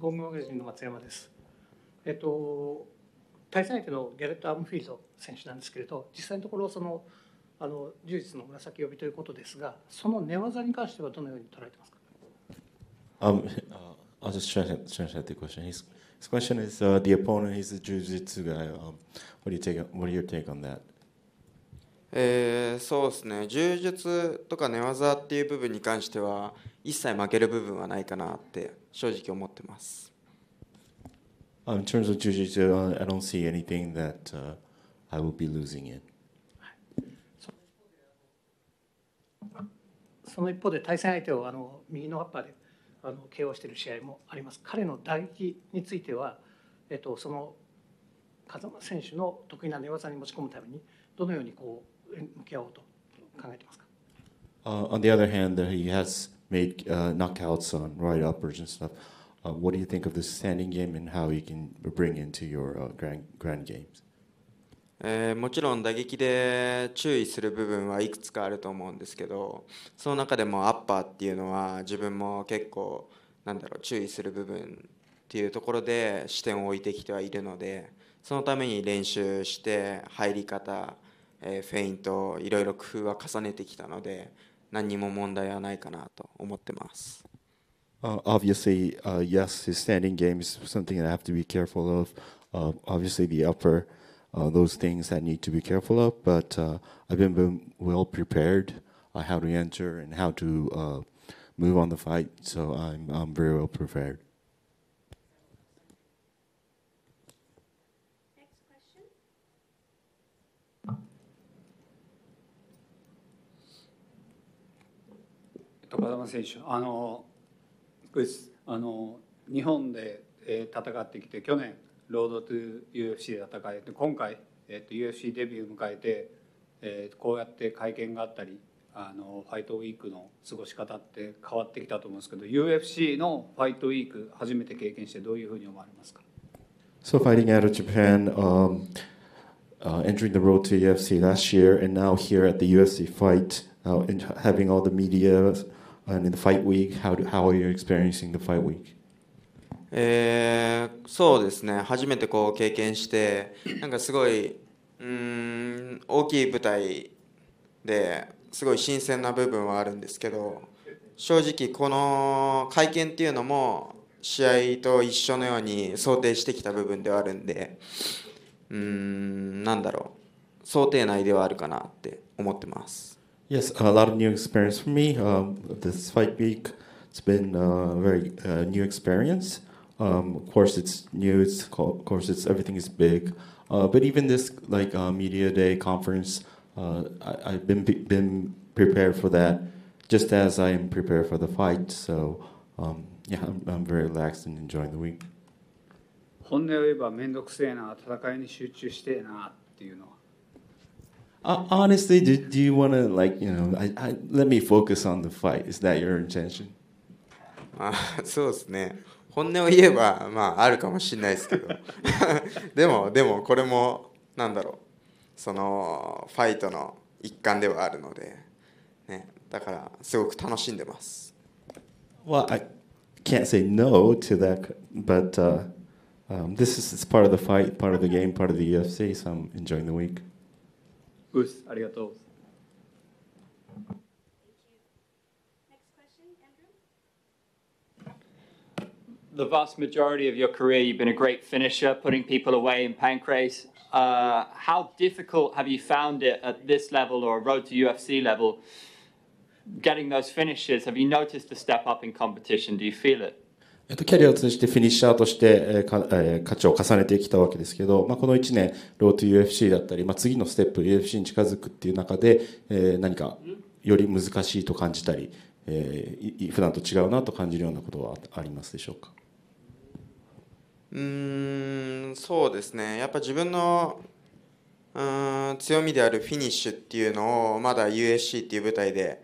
法務マガジンの松山です。えっと対戦相手のギャレット・アームフィールド選手なんですけれど実際のところそのあの柔術の紫帯ということですがその寝技に関してはどのように捉えてますか Um, I'll just translate, translate the question. His, his question is uh, the opponent, he's a jiu-jitsu guy. Um, what, do you take, what do you take on that? えー、そうですね柔術とか寝技っていう部分に関しては一切負ける部分はないかなって正直思ってます。in terms of j u j i t s u I don't see anything that、uh, I will be losing in. その一方で対戦相手をあの右のアッパーであの KO している試合もあります。彼の打撃については、えっと、その風間選手の得意な寝技に持ち込むためにどのようにこう向き合おうと考えてますか Uh, on the other hand, he has made uh, knockouts on right uppers and stuff. Uh, what do you think of the standing game and how he can bring into your uh, grand, grand games? えー、もちろん打撃で注意する部分はいくつかあると思うんですけどその中でもアッパーっていうのは自分も結構なんだろう注意する部分っていうところで視点を置いてきてはいるのでそのために練習して入り方えー、フェイントいろいろ工夫は重ねてきたので何にも問題はないかなと思ってます。Uh, obviously, uh, yes, his standing game is something that I have to be careful of. Uh, obviously, the upper, uh, those things that need to be careful of, but uh, I've been, been well prepared uh, how to enter and how to uh, move on the fight, so I'm, I'm very well prepared. 風山選手あのあの日本で、え戦ってきて去年ロードトゥ UFC で戦えて今回、えっと、UFC デビュー迎えて、えー、こうやって会見があったりあのファイトウィークの過ごし方って変わってきたと思うんですけど UFC のファイトウィーク初めて経験してどういうふうに思われますか So fighting out of Japan, um, uh, entering the road to UFC last year, and now here at the UFC fight, uh, having all the media and in the fight week, how, do, how are you experiencing the fight week? えー、そうですね初めてこう経験してなんかすごいうん大きい舞台ですごい新鮮な部分はあるんですけど正直この会見っていうのも試合と一緒のように想定してきた部分ではあるんでうんなんだろう想定内ではあるかなって思ってます。Yes, a lot of new experience for me. Um, this fight week, it's been a very uh, new experience. Um, of course, it's new. It's of course, it's everything is big. Uh, but even this like uh, media day conference, uh, I, have been been prepared for that, just as I am prepared for the fight. So um, yeah, I'm, I'm very relaxed and enjoying the week. 本音を言えば面倒くせえな戦いに集中してえなっていうのは honestly, do, do you want to like you know? I, I, let me focus on the fight. Is that your intention? あそうですね。本音を言えばまああるかもしれないですけど、でもでもこれもなんだろうそのファイトの一環ではあるので、ね、だからすごく楽しんでます。Well, I can't say no to that, but、uh, um, this is it's part of the fight, part of the game, part of the UFC. So I'm enjoying the week. the vast majority of your career, you've been a great finisher, putting people away in pancrase. Uh, how difficult have you found it at this level or a road to UFC level, getting those finishes? Have you noticed a step up in competition? Do you feel it? えっと、キャリアを通じてフィニッシャーとして、えかえ価値を重ねてきたわけですけど、まあ、この1年、ロート UFC だったり、まあ、次のステップ、UFC に近づくっていう中で、え何かより難しいと感じたり、えー、普段と違うなと感じるようなことはありますでしょうかうんそうですねやっぱ自分のうん強みであるフィニッシュっていうのをまだ USC っていう舞台で、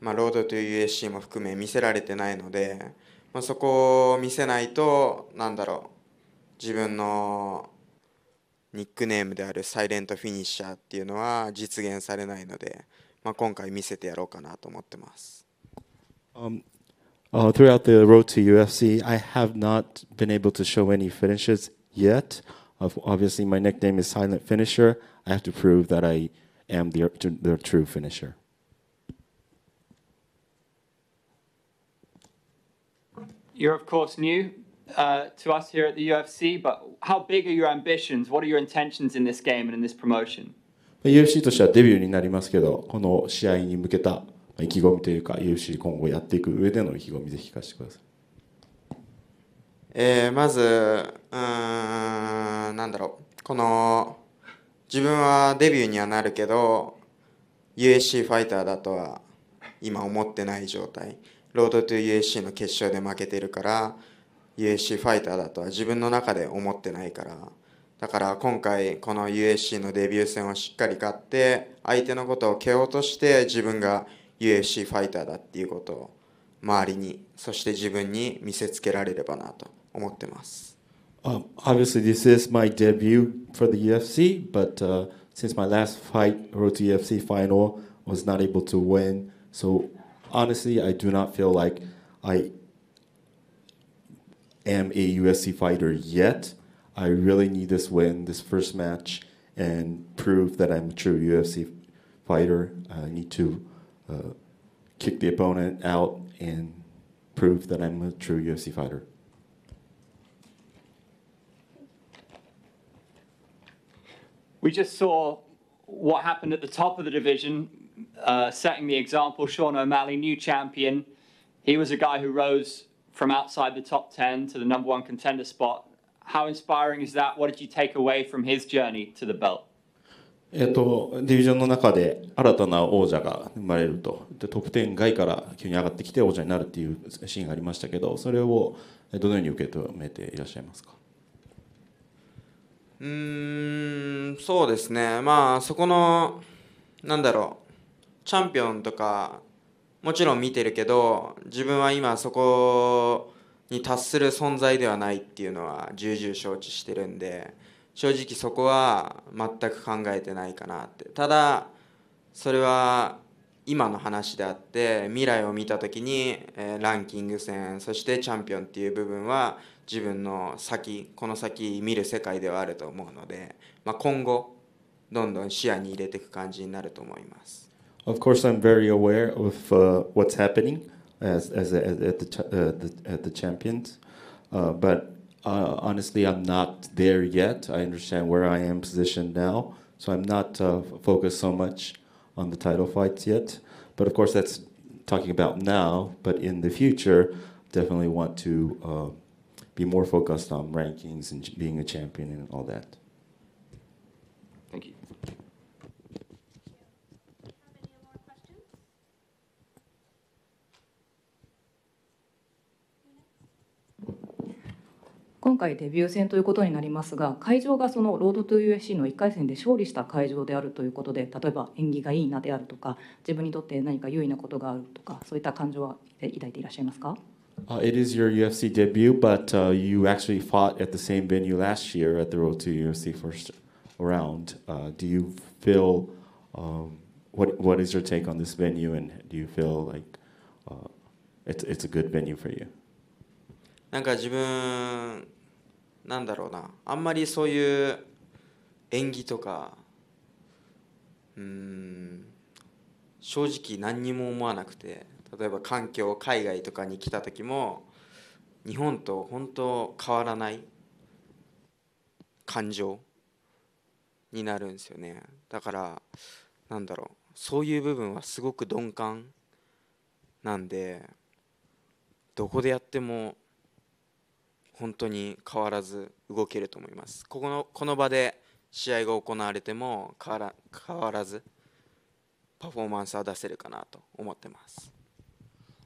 まあ、ロードという USC も含め見せられてないのでまあ、そこを見せないとなんだろう自分のニックネームであるサイレントフィニッシャーっていうのは実現されないので、まあ、今回見せてやろうかなと思ってます。Um, uh, throughout the road to UFC, I have not been able to show any finishes yet. Obviously, my nickname is Silent Finisher. I have to prove that I am the, the true finisher. You're, of course, new uh, to us here at the UFC, but how big are your ambitions? What are your intentions in this game and in this promotion? UFC としてはデビューになりますけど、この試合に向けた意気込みというか、UFC 今後やっていく上での意気込み、ぜひ聞かせてください。えー、まず、うん、なんだろう、この、自分はデビューにはなるけど、USC ファイターだとは今思ってない状態。ロードトゥ USC の決勝で負けてるから USC ファイターだとは自分の中で思ってないからだから今回この USC のデビュー戦をしっかり勝って相手のことを蹴落として自分が UFC ファイターだっていうことを周りにそして自分に見せつけられればなと思ってます。Um, obviously, this is my debut for the UFC, but uh, since my last fight, Road to UFC final, was not able to win. So honestly, I do not feel like I am a USC fighter yet. I really need this win, this first match, and prove that I'm a true UFC fighter. I need to uh, kick the opponent out and prove that I'm a true UFC fighter. We just saw what happened at the top of the division uh, setting the example. Sean O'Malley, new champion, he was a guy who rose from outside the top 10 to the number one contender spot. How inspiring is that? What did you take away from his journey to the belt? えっと、ディビジョンの中で新たな王者が生まれるとでトップ10外から急に上がってきて王者になるっていうシーンがありましたけどそれをどのように受け止めていらっしゃいますかうんそうですねまあそこのなんだろうチャンピオンとかもちろん見てるけど自分は今そこに達する存在ではないっていうのは重々承知してるんで正直そこは全く考えてないかなってただそれは今の話であって未来を見た時に、えー、ランキング戦そしてチャンピオンっていう部分は自分の先この先見る世界ではあると思うので、まあ、今後どんどん視野に入れていく感じになると思います。Of course, I'm very aware of uh, what's happening as, as, uh, as at, the, uh, the, at the champions, uh, but honestly, I'm not there yet. I understand where I am positioned now, so I'm not focused so much on the title fights yet. But of course, that's talking about now. But in the future, definitely want to be more focused on rankings and being a champion and all that. 今回デビュー戦ということになりますが会場がそのロードトゥ u s c の1回戦で勝利した会場であるということで例えば縁起がいいなであるとか自分にとって何か優位なことがあるとかそういった感情は抱いていらっしゃいますか Uh, it is your UFC debut, but uh, you actually fought at the same venue last year at the Road to UFC first round. Uh, do you feel um, what what is your take on this venue, and do you feel like it's it's a good venue for you? なんか自分なんだろうなあんまりそういう縁起とかうん正直何にも思わなくて例えば環境海外とかに来た時も日本と本当変わらない感情になるんですよねだからなんだろうそういう部分はすごく鈍感なんでどこでやっても本当に変わらず動けると思いますここのこの場で試合が行われても変わら変わらずパフォーマンスは出せるかなと思ってます。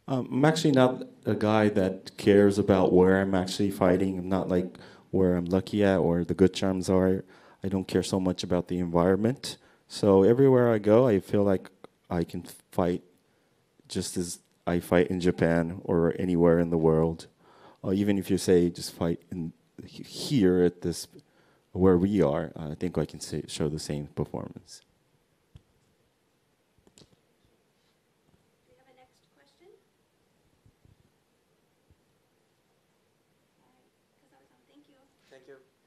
I'm actually not a guy that cares about where I'm actually fighting. I'm not like where I'm lucky at or the good charms are. I don't care so much about the environment. So everywhere I go, I feel like I can fight just as I fight in Japan or anywhere in the world. even if you say just fight in, here at this where we are, uh, I think I can say, show the same performance. Thank you.